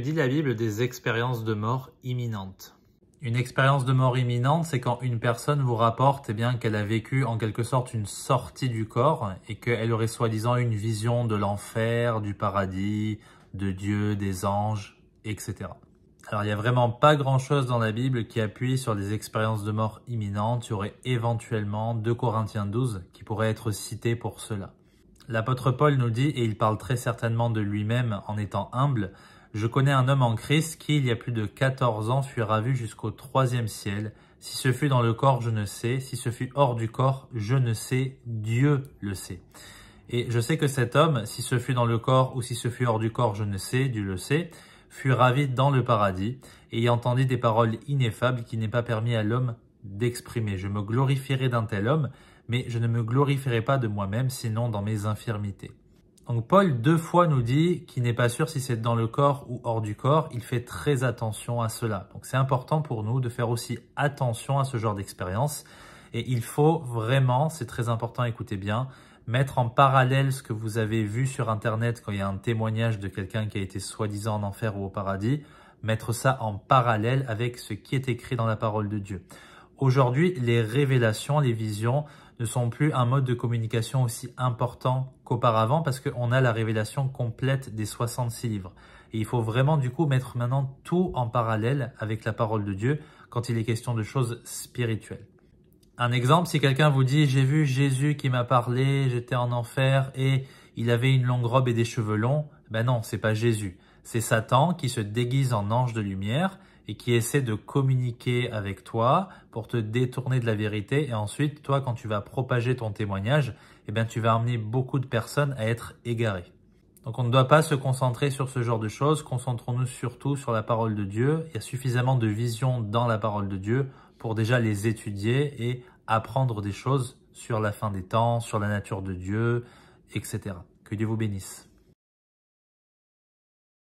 dit la Bible des expériences de mort imminentes. Une expérience de mort imminente, c'est quand une personne vous rapporte eh bien qu'elle a vécu en quelque sorte une sortie du corps et qu'elle aurait soi-disant une vision de l'enfer, du paradis, de Dieu, des anges, etc. Alors il n'y a vraiment pas grand-chose dans la Bible qui appuie sur des expériences de mort imminentes. Il y aurait éventuellement 2 Corinthiens 12 qui pourraient être cité pour cela. L'apôtre Paul nous dit, et il parle très certainement de lui-même en étant humble, je connais un homme en Christ qui, il y a plus de 14 ans, fut ravi jusqu'au troisième ciel. Si ce fut dans le corps, je ne sais. Si ce fut hors du corps, je ne sais. Dieu le sait. Et je sais que cet homme, si ce fut dans le corps ou si ce fut hors du corps, je ne sais, Dieu le sait, fut ravi dans le paradis et y entendit des paroles ineffables qui n'est pas permis à l'homme d'exprimer. Je me glorifierai d'un tel homme, mais je ne me glorifierai pas de moi-même, sinon dans mes infirmités. Donc Paul deux fois nous dit qu'il n'est pas sûr si c'est dans le corps ou hors du corps. Il fait très attention à cela. Donc c'est important pour nous de faire aussi attention à ce genre d'expérience. Et il faut vraiment, c'est très important, écoutez bien, mettre en parallèle ce que vous avez vu sur Internet quand il y a un témoignage de quelqu'un qui a été soi-disant en enfer ou au paradis, mettre ça en parallèle avec ce qui est écrit dans la parole de Dieu. Aujourd'hui, les révélations, les visions ne sont plus un mode de communication aussi important qu'auparavant parce qu'on a la révélation complète des 66 livres. Et il faut vraiment du coup mettre maintenant tout en parallèle avec la parole de Dieu quand il est question de choses spirituelles. Un exemple, si quelqu'un vous dit j'ai vu Jésus qui m'a parlé, j'étais en enfer et il avait une longue robe et des cheveux longs, ben non, c'est pas Jésus. C'est Satan qui se déguise en ange de lumière et qui essaie de communiquer avec toi pour te détourner de la vérité. Et ensuite, toi, quand tu vas propager ton témoignage, eh bien, tu vas amener beaucoup de personnes à être égarées. Donc on ne doit pas se concentrer sur ce genre de choses, concentrons-nous surtout sur la parole de Dieu. Il y a suffisamment de visions dans la parole de Dieu pour déjà les étudier et apprendre des choses sur la fin des temps, sur la nature de Dieu, etc. Que Dieu vous bénisse.